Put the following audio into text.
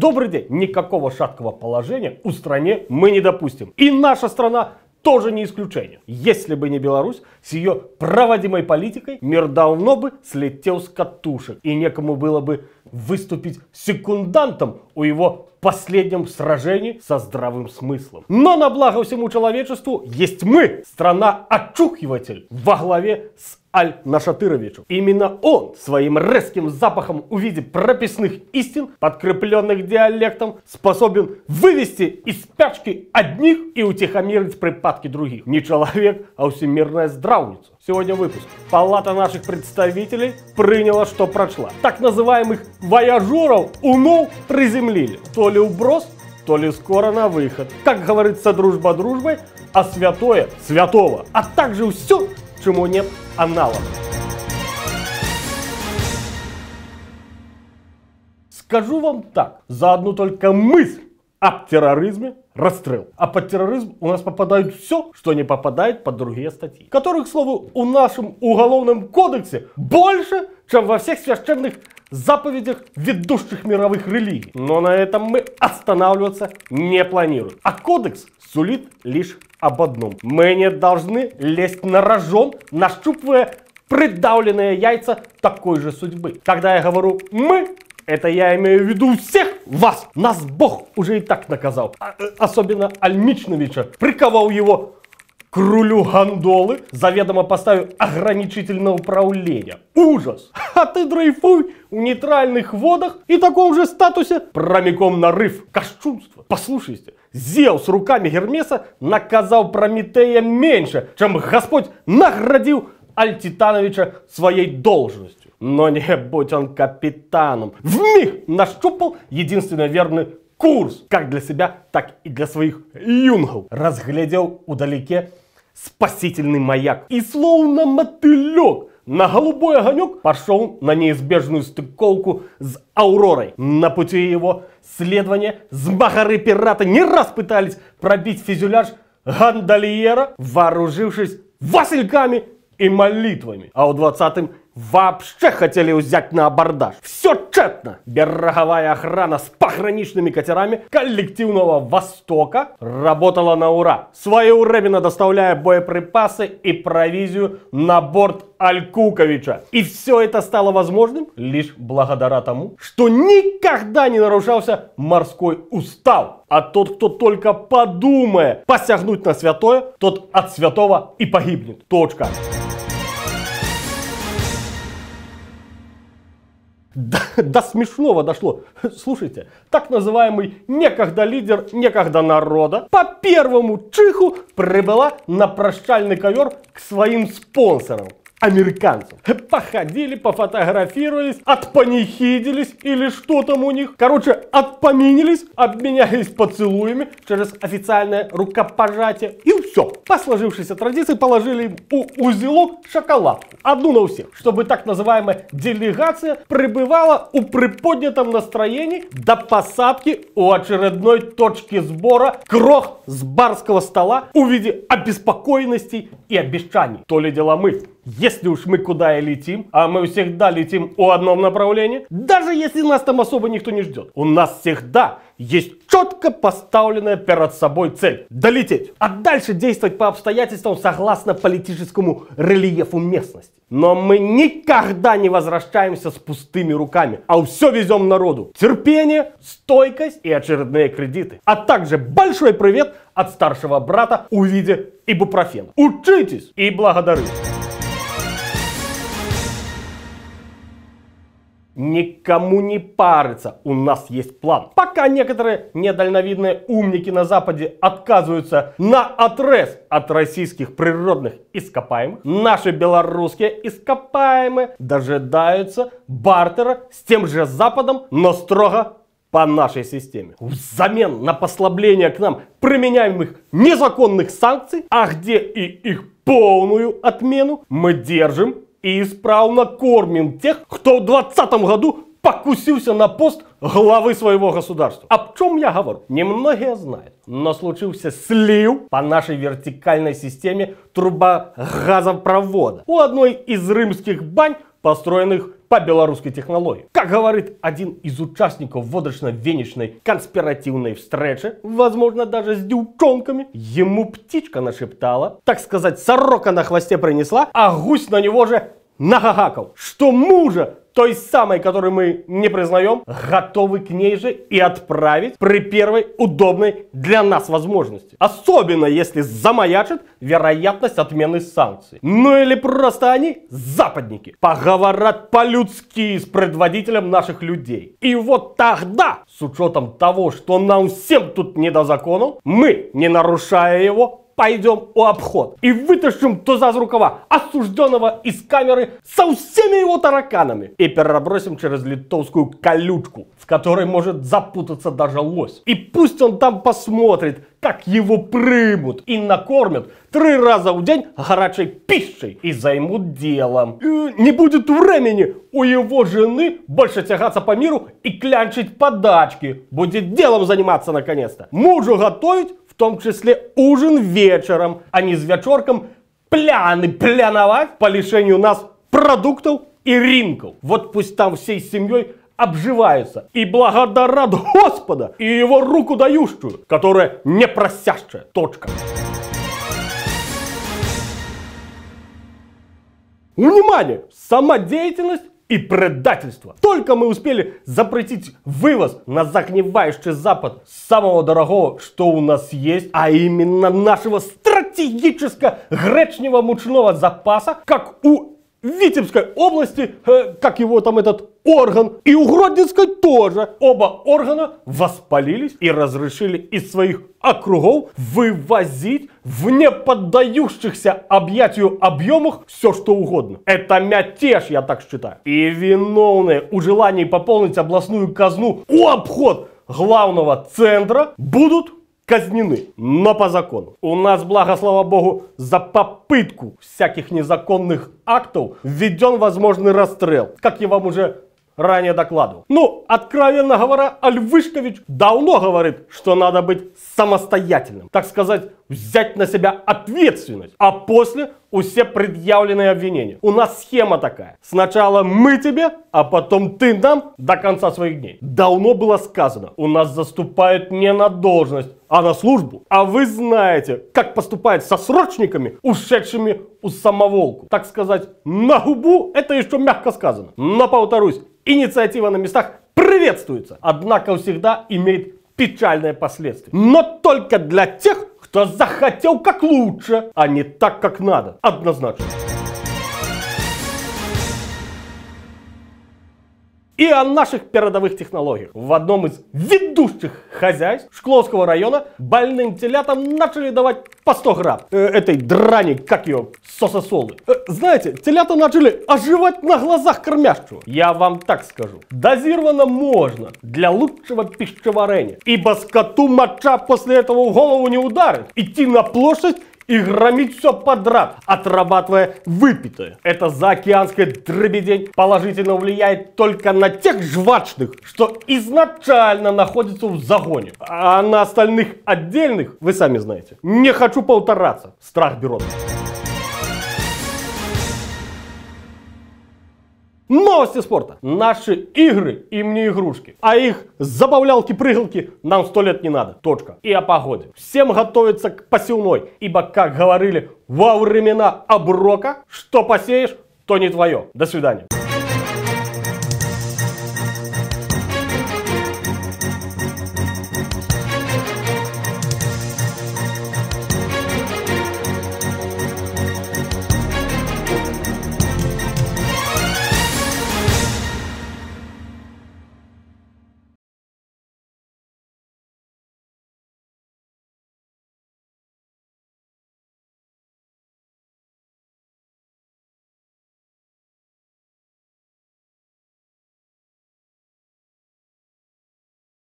Добрый день. Никакого шаткого положения у стране мы не допустим. И наша страна тоже не исключение. Если бы не Беларусь, с ее проводимой политикой мир давно бы слетел с катушек, и некому было бы выступить секундантом у его последнем сражении со здравым смыслом. Но на благо всему человечеству есть мы, страна-очухиватель, во главе с Аль-Нашатыровичем. Именно он своим резким запахом в виде прописных истин, подкрепленных диалектом, способен вывести из спячки одних и утихомирить припадки других. Не человек, а всемирное здравие травницу. Сегодня выпуск. Палата наших представителей приняла, что прошла. Так называемых вояжеров умов приземлили. То ли уброс, то ли скоро на выход. Как говорится, дружба дружбой, а святое святого. А также все, чему нет аналогов. Скажу вам так, за одну только мысль об терроризме расстрел. А под терроризм у нас попадают все, что не попадает под другие статьи. Которых, к слову, у нашем уголовном кодексе больше, чем во всех священных заповедях ведущих мировых религий. Но на этом мы останавливаться не планируем. А кодекс сулит лишь об одном. Мы не должны лезть на рожон, нащупывая придавленные яйца такой же судьбы. Когда я говорю «мы», это я имею в виду всех вас. Нас Бог уже и так наказал. А, э, особенно Альмичновича. Приковал его к рулю гондолы, заведомо поставил ограничительное управление. Ужас! А ты дрейфуй в нейтральных водах и таком же статусе прямиком нарыв. Кощунство. Послушайте, с руками Гермеса наказал Прометея меньше, чем Господь наградил Аль Титановича своей должностью. Но не будь он капитаном. в Вмиг нащупал единственный верный курс, как для себя, так и для своих юнгов. Разглядел удалеке спасительный маяк. И словно мотылек на голубой огонек пошел на неизбежную стыковку с Ауророй. На пути его следования змахары-пираты не раз пытались пробить фюзеляж Гандальера, вооружившись васильками и молитвами. А у 20-м вообще хотели взять на абордаж. Все тщетно. Береговая охрана с пограничными катерами коллективного Востока работала на ура. Свою Рыбина доставляя боеприпасы и провизию на борт Алькуковича. И все это стало возможным лишь благодаря тому, что никогда не нарушался морской устав. А тот, кто только подумает посягнуть на святое, тот от святого и погибнет. Точка. До, до смешного дошло. Слушайте, так называемый некогда лидер, некогда народа по первому чиху прибыла на прощальный ковер к своим спонсорам американцев. Походили, пофотографировались, отпанихидились или что там у них. Короче, отпоминились, обменялись поцелуями через официальное рукопожатие. И все. По сложившейся традиции положили им у узелок шоколадку. Одну на всех. Чтобы так называемая делегация пребывала у приподнятом настроении до посадки у очередной точки сбора крох с барского стола у виде обеспокоенностей и обещаний. То ли дела мы если уж мы куда и летим, а мы всегда летим у одном направлении, даже если нас там особо никто не ждет, у нас всегда есть четко поставленная перед собой цель – долететь. А дальше действовать по обстоятельствам согласно политическому рельефу местности. Но мы никогда не возвращаемся с пустыми руками, а все везем народу. Терпение, стойкость и очередные кредиты. А также большой привет от старшего брата Увиде ибупрофена. Учитесь и благодарите. Никому не париться, у нас есть план. Пока некоторые недальновидные умники на Западе отказываются на отрез от российских природных ископаемых, наши белорусские ископаемые дожидаются бартера с тем же Западом, но строго по нашей системе. Взамен на послабление к нам применяемых незаконных санкций, а где и их полную отмену, мы держим и исправно кормим тех, кто в 2020 году покусился на пост главы своего государства. Об чем я говорю? Немногие знают, но случился слив по нашей вертикальной системе трубогазопровода у одной из римских бань, построенных по белорусской технологии. Как говорит один из участников водочно-венечной конспиративной встречи, возможно, даже с девчонками, ему птичка нашептала, так сказать, сорока на хвосте принесла, а гусь на него же нахахакал, что мужа той самой, которую мы не признаем, готовы к ней же и отправить при первой удобной для нас возможности. Особенно, если замаячит вероятность отмены санкций. Ну или просто они западники. Поговорят по-людски с предводителем наших людей. И вот тогда, с учетом того, что нам всем тут не до закону, мы, не нарушая его, пойдем у обход и вытащим туза из рукава осужденного из камеры со всеми его тараканами и перебросим через литовскую колючку, в которой может запутаться даже лось. И пусть он там посмотрит, как его примут и накормят три раза в день горячей пищей и займут делом. И э, не будет времени у его жены больше тягаться по миру и клянчить подачки. Будет делом заниматься наконец-то. Мужу готовить, том числе ужин вечером, а не с вечерком пляны пляновать по лишению нас продуктов и ринков. Вот пусть там всей семьей обживается и благодарят Господа и его руку дающую, которая непросящая. Точка. Внимание! Самодеятельность и предательство. Только мы успели запретить вывоз на загнивающий Запад самого дорогого, что у нас есть, а именно нашего стратегического гречневого мучного запаса, как у Витебской области, э, как его там этот орган, и Угродницкой тоже. Оба органа воспалились и разрешили из своих округов вывозить в неподдающихся объятию объемах все что угодно. Это мятеж, я так считаю. И виновные у желании пополнить областную казну у обход главного центра будут казнены, но по закону. У нас, благо, слава богу, за попытку всяких незаконных актов введен возможный расстрел, как я вам уже ранее докладывал. Ну, откровенно говоря, Альвышкович давно говорит, что надо быть самостоятельным, так сказать, взять на себя ответственность, а после у все предъявленные обвинения. У нас схема такая. Сначала мы тебе, а потом ты нам до конца своих дней. Давно было сказано, у нас заступают не на должность, а на службу. А вы знаете, как поступает со срочниками, ушедшими у самоволку. Так сказать, на губу это еще мягко сказано. Но повторюсь, инициатива на местах приветствуется. Однако всегда имеет печальные последствия. Но только для тех, кто захотел как лучше, а не так, как надо. Однозначно. и о наших передовых технологиях. В одном из ведущих хозяйств Шкловского района больным телятам начали давать по 100 грамм э, этой драни, как ее, сососолы. Э, знаете, телята начали оживать на глазах кормящего. Я вам так скажу, дозированно можно для лучшего пищеварения, ибо скоту моча после этого в голову не ударит. Идти на площадь и громить все подряд, отрабатывая выпитое. Это заокеанская дребедень положительно влияет только на тех жвачных, что изначально находятся в загоне. А на остальных отдельных, вы сами знаете, не хочу полтораться. Страх берет. Новости спорта. Наши игры, им не игрушки. А их забавлялки, прыгалки нам сто лет не надо. Точка. И о погоде. Всем готовиться к посевной, ибо, как говорили во времена оброка, что посеешь, то не твое. До свидания.